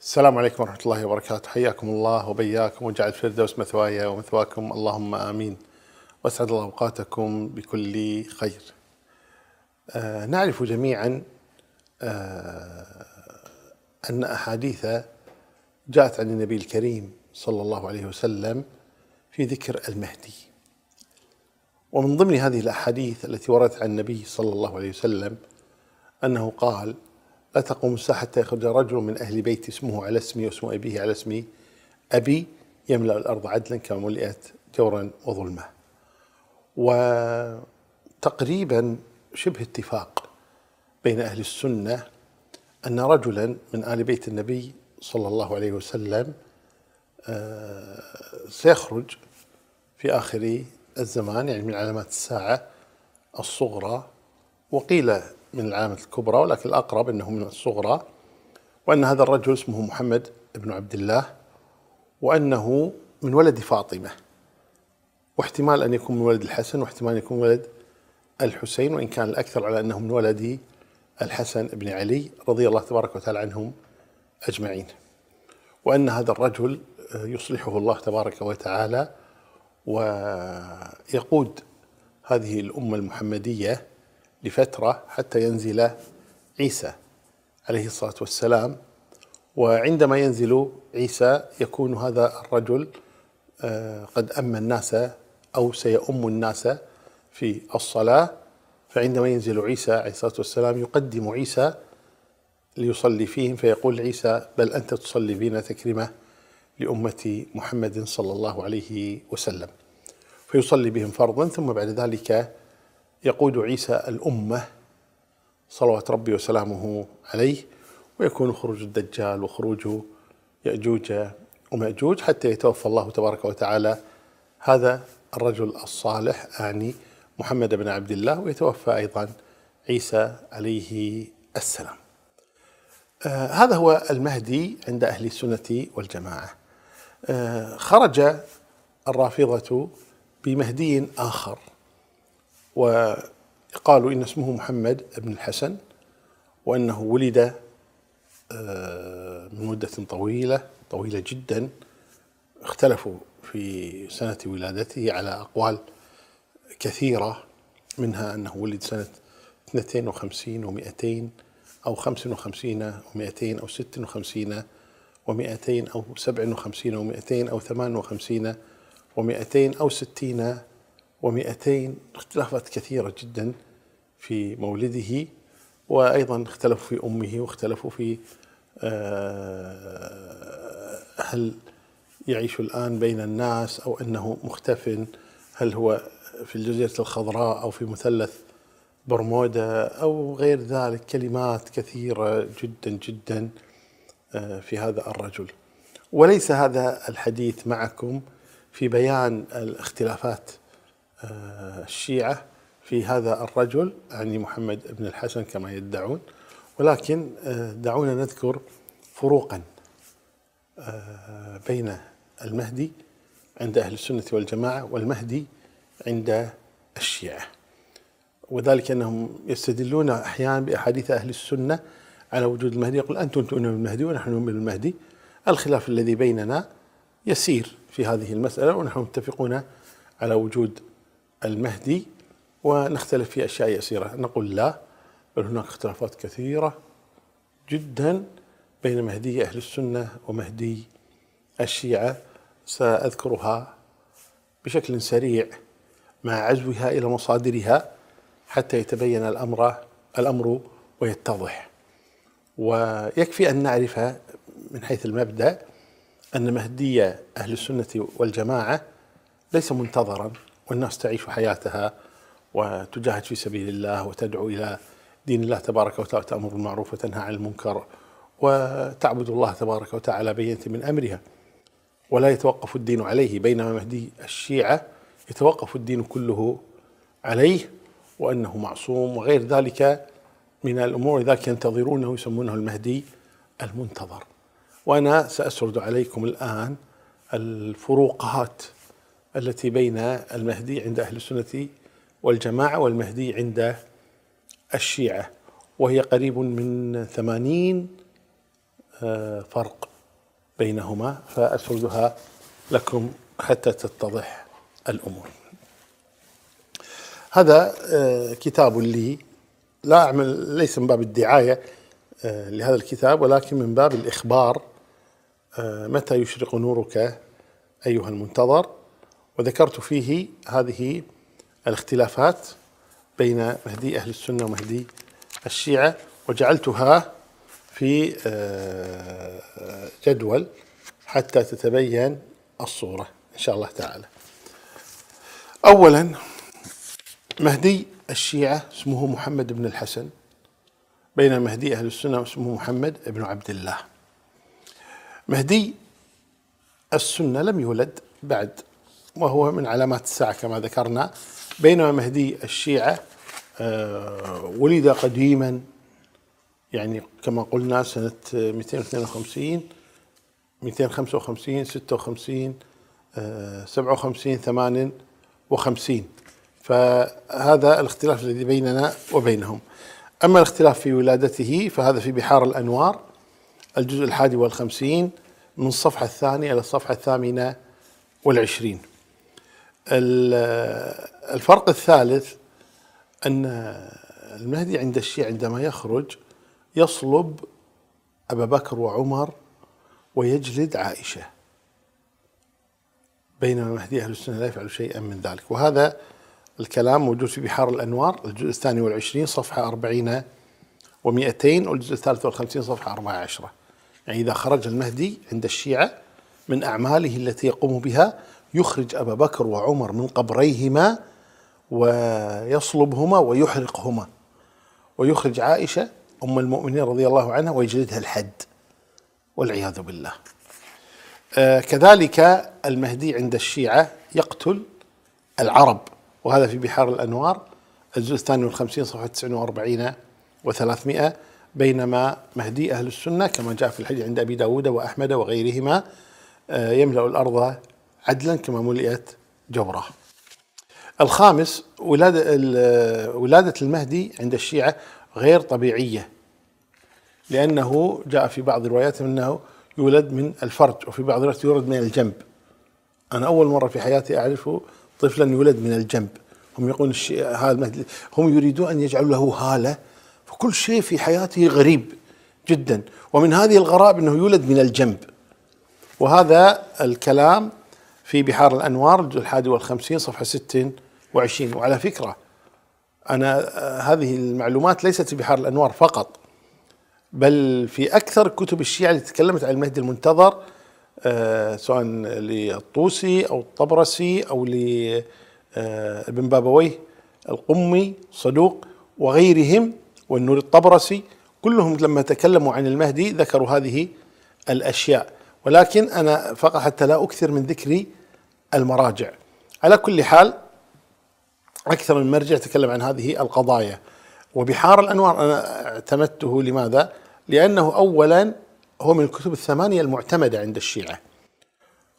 السلام عليكم ورحمة الله وبركاته حياكم الله وبياكم وجعل الفردوس مثوايا ومثواكم اللهم آمين وأسعد الله أوقاتكم بكل خير آه نعرف جميعا آه أن أحاديث جاءت عن النبي الكريم صلى الله عليه وسلم في ذكر المهدي ومن ضمن هذه الأحاديث التي وردت عن النبي صلى الله عليه وسلم أنه قال لا تقوم الساعة حتى يخرج رجل من أهل بيتي اسمه على اسمي واسم أبيه على اسمي أبي يملأ الأرض عدلا كما ملئت جورا وظلما وتقريبا شبه اتفاق بين أهل السنة أن رجلا من آل بيت النبي صلى الله عليه وسلم آه، سيخرج في آخر الزمان يعني من علامات الساعة الصغرى وقيل من العامة الكبرى ولكن الأقرب أنه من الصغرى وأن هذا الرجل اسمه محمد بن عبد الله وأنه من ولد فاطمة واحتمال أن يكون من ولد الحسن واحتمال أن يكون من ولد الحسين وإن كان الأكثر على أنه من ولد الحسن بن علي رضي الله تبارك وتعالى عنهم أجمعين وأن هذا الرجل يصلحه الله تبارك وتعالى ويقود هذه الأمة المحمدية لفترة حتى ينزل عيسى عليه الصلاة والسلام وعندما ينزل عيسى يكون هذا الرجل آه، قد أم الناس أو سيؤم الناس في الصلاة فعندما ينزل عيسى عليه الصلاة والسلام يقدم عيسى ليصلي فيهم فيقول عيسى بل أنت تصلي بنا تكرمة لأمة محمد صلى الله عليه وسلم فيصلي بهم فرضا ثم بعد ذلك يقود عيسى الأمة صلوات ربي وسلامه عليه ويكون خروج الدجال وخروج يأجوج ومأجوج حتى يتوفى الله تبارك وتعالى هذا الرجل الصالح أعني محمد بن عبد الله ويتوفى أيضا عيسى عليه السلام آه هذا هو المهدي عند أهل السنة والجماعة آه خرج الرافضة بمهدي آخر وقالوا إن اسمه محمد بن الحسن وأنه ولد آه، من مدة طويلة طويلة جدا اختلفوا في سنة ولادته على أقوال كثيرة منها أنه ولد سنة 52 و200 أو 55 و200 أو 56 و200 أو 57 و200 أو 58 و200 أو 60 ومئتين اختلافات كثيرة جدا في مولده وأيضا اختلفوا في أمه واختلفوا في آه، هل يعيش الآن بين الناس أو أنه مختف هل هو في الجزيرة الخضراء أو في مثلث برمودا أو غير ذلك كلمات كثيرة جدا جدا آه، في هذا الرجل وليس هذا الحديث معكم في بيان الاختلافات آه، الشيعة في هذا الرجل يعني محمد بن الحسن كما يدعون ولكن آه، دعونا نذكر فروقا آه، بين المهدي عند أهل السنة والجماعة والمهدي عند الشيعة وذلك أنهم يستدلون أحيانا بأحاديث أهل السنة على وجود المهدي يقول أنتم تؤمنون بالمهدي ونحن نؤمن بالمهدي الخلاف الذي بيننا يسير في هذه المسألة ونحن متفقون على وجود المهدي ونختلف في أشياء يسيرة نقول لا بل هناك اختلافات كثيرة جدا بين مهدي أهل السنة ومهدي الشيعة سأذكرها بشكل سريع مع عزوها إلى مصادرها حتى يتبين الأمر الأمر ويتضح ويكفي أن نعرف من حيث المبدأ أن مهدي أهل السنة والجماعة ليس منتظرا والناس تعيش حياتها وتجاهد في سبيل الله وتدعو إلى دين الله تبارك وتعالى تأمر بالمعروف وتنهى عن المنكر وتعبد الله تبارك وتعالى بينة من أمرها ولا يتوقف الدين عليه بينما مهدي الشيعة يتوقف الدين كله عليه وأنه معصوم وغير ذلك من الأمور لذلك ينتظرونه يسمونه المهدي المنتظر وأنا سأسرد عليكم الآن الفروقات التي بين المهدي عند أهل السنة والجماعة والمهدي عند الشيعة وهي قريب من ثمانين آه، فرق بينهما فأسردها لكم حتى تتضح الأمور هذا آه، كتاب لي لا أعمل ليس من باب الدعاية آه، لهذا الكتاب ولكن من باب الإخبار متى يشرق نورك أيها المنتظر وذكرت فيه هذه الاختلافات بين مهدي أهل السنة ومهدي الشيعة وجعلتها في آه، جدول حتى تتبين الصورة إن شاء الله تعالى أولا مهدي الشيعة اسمه محمد بن الحسن بين مهدي أهل السنة اسمه محمد بن عبد الله مهدي السنة لم يولد بعد وهو من علامات الساعة كما ذكرنا بينما مهدي الشيعة آه، ولد قديما يعني كما قلنا سنة 252 255 56 57 58 فهذا الاختلاف الذي بيننا وبينهم أما الاختلاف في ولادته فهذا في بحار الأنوار الجزء الحادي والخمسين من الصفحة الثانية إلى الصفحة الثامنة والعشرين الفرق الثالث أن المهدي عند الشيعة عندما يخرج يصلب أبا بكر وعمر ويجلد عائشة بينما مهدي أهل السنة لا يفعل شيئا من ذلك وهذا الكلام موجود في بحار الأنوار الجزء الثاني والعشرين صفحة أربعين ومئتين والجزء الثالث والخمسين صفحة أربعة عشرة يعني إذا خرج المهدي عند الشيعة من أعماله التي يقوم بها يخرج ابا بكر وعمر من قبريهما ويصلبهما ويحرقهما ويخرج عائشه ام المؤمنين رضي الله عنها ويجلدها الحد والعياذ بالله آه، كذلك المهدي عند الشيعه يقتل العرب وهذا في بحار الانوار الجزء الثاني والخمسين صفحه 49 و300 بينما مهدي أهل السنة كما جاء في الحديث عند أبي داود وأحمد وغيرهما آه، يملأ الأرض عدلا كما ملئت جوراه الخامس ولادة, ولادة المهدي عند الشيعة غير طبيعية لأنه جاء في بعض الروايات أنه يولد من الفرج وفي بعض الروايات يولد من الجنب أنا أول مرة في حياتي أعرف طفلا يولد من الجنب هم يقولون هذا المهدي هم يريدون أن يجعلوا له هالة فكل شيء في حياته غريب جدا ومن هذه الغرائب أنه يولد من الجنب وهذا الكلام في بحار الأنوار الجزء الحادي والخمسين صفحة ستة وعشرين وعلى فكرة أنا آه، هذه المعلومات ليست في بحار الأنوار فقط بل في أكثر كتب الشيعة اللي تكلمت عن المهدي المنتظر آه، سواء للطوسي أو الطبرسي أو لابن آه، بابويه القمي صدوق وغيرهم والنور الطبرسي كلهم لما تكلموا عن المهدي ذكروا هذه الأشياء ولكن أنا فقط حتى لا أكثر من ذكري المراجع على كل حال أكثر من مرجع تكلم عن هذه القضايا وبحار الأنوار أنا اعتمدته لماذا؟ لأنه أولا هو من الكتب الثمانية المعتمدة عند الشيعة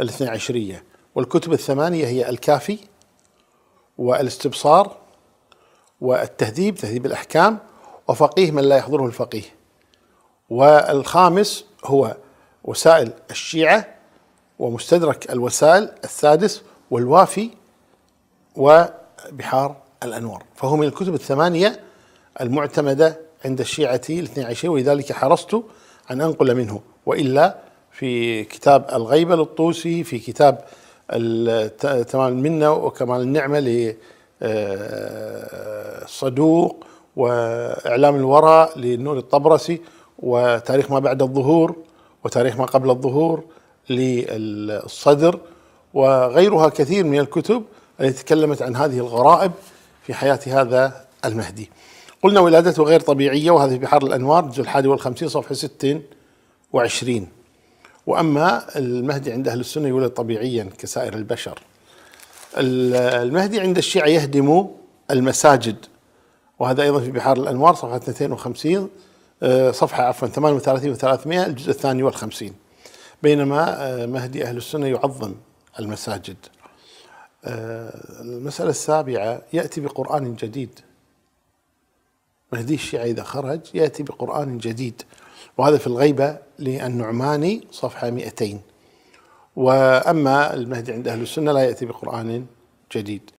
الاثنى عشرية والكتب الثمانية هي الكافي والاستبصار والتهذيب تهذيب الأحكام وفقيه من لا يحضره الفقيه والخامس هو وسائل الشيعة ومستدرك الوسائل السادس والوافي وبحار الأنوار فهو من الكتب الثمانية المعتمدة عند الشيعة الاثنى عشرية ولذلك حرصت أن أنقل منه وإلا في كتاب الغيبة للطوسي في كتاب تمام المنة وكمال النعمة لصدوق آه، وإعلام الورى للنور الطبرسي وتاريخ ما بعد الظهور وتاريخ ما قبل الظهور للصدر وغيرها كثير من الكتب التي تكلمت عن هذه الغرائب في حياة هذا المهدي قلنا ولادته غير طبيعية وهذه بحار الأنوار الجزء الحادي والخمسين صفحة ستين وعشرين وأما المهدي عند أهل السنة يولد طبيعيا كسائر البشر المهدي عند الشيعة يهدم المساجد وهذا أيضا في بحار الأنوار صفحة 52 آه، صفحة عفوا 38 و300 الجزء الثاني والخمسين بينما آه، مهدي أهل السنة يعظم المساجد آه، المسألة السابعة يأتي بقرآن جديد مهدي الشيعه إذا خرج يأتي بقرآن جديد وهذا في الغيبة للنعماني صفحة 200 وأما المهدي عند أهل السنة لا يأتي بقرآن جديد